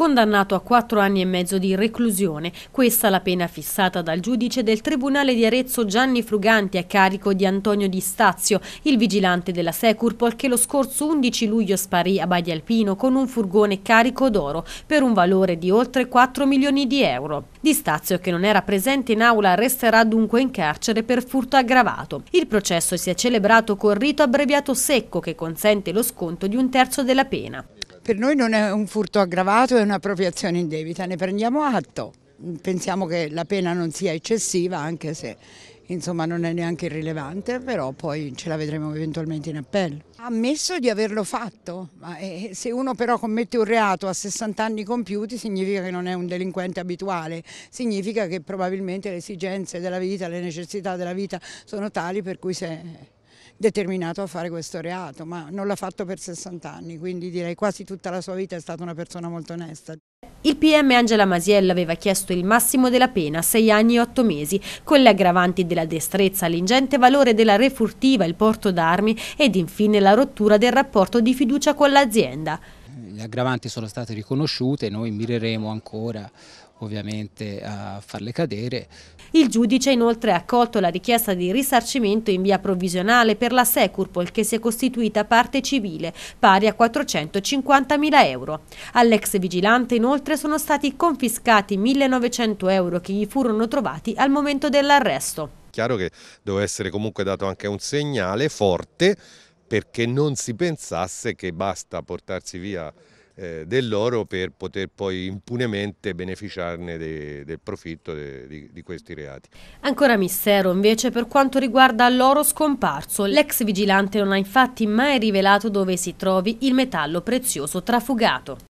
condannato a quattro anni e mezzo di reclusione. Questa la pena fissata dal giudice del Tribunale di Arezzo Gianni Fruganti a carico di Antonio Di Stazio, il vigilante della Securpol che lo scorso 11 luglio sparì a Badia Alpino con un furgone carico d'oro per un valore di oltre 4 milioni di euro. Di Stazio, che non era presente in aula, resterà dunque in carcere per furto aggravato. Il processo si è celebrato col rito abbreviato secco che consente lo sconto di un terzo della pena. Per noi non è un furto aggravato, è un'appropriazione indebita, ne prendiamo atto. Pensiamo che la pena non sia eccessiva, anche se insomma non è neanche irrilevante, però poi ce la vedremo eventualmente in appello. Ammesso di averlo fatto, ma eh, se uno però commette un reato a 60 anni compiuti significa che non è un delinquente abituale, significa che probabilmente le esigenze della vita, le necessità della vita sono tali per cui se determinato a fare questo reato, ma non l'ha fatto per 60 anni, quindi direi quasi tutta la sua vita è stata una persona molto onesta. Il PM Angela Masiella aveva chiesto il massimo della pena, 6 anni e 8 mesi, con le aggravanti della destrezza, l'ingente valore della refurtiva, il porto d'armi ed infine la rottura del rapporto di fiducia con l'azienda le aggravanti sono state riconosciute, noi mireremo ancora ovviamente a farle cadere. Il giudice inoltre ha accolto la richiesta di risarcimento in via provvisionale per la Securpol che si è costituita parte civile, pari a 450.000 euro. All'ex vigilante inoltre sono stati confiscati 1.900 euro che gli furono trovati al momento dell'arresto. Chiaro che doveva essere comunque dato anche un segnale forte perché non si pensasse che basta portarsi via eh, dell'oro per poter poi impunemente beneficiarne de, del profitto de, de, di, questi reati. Ancora mistero invece per quanto riguarda l'oro scomparso. L'ex vigilante non ha infatti mai rivelato dove si trovi il metallo prezioso trafugato.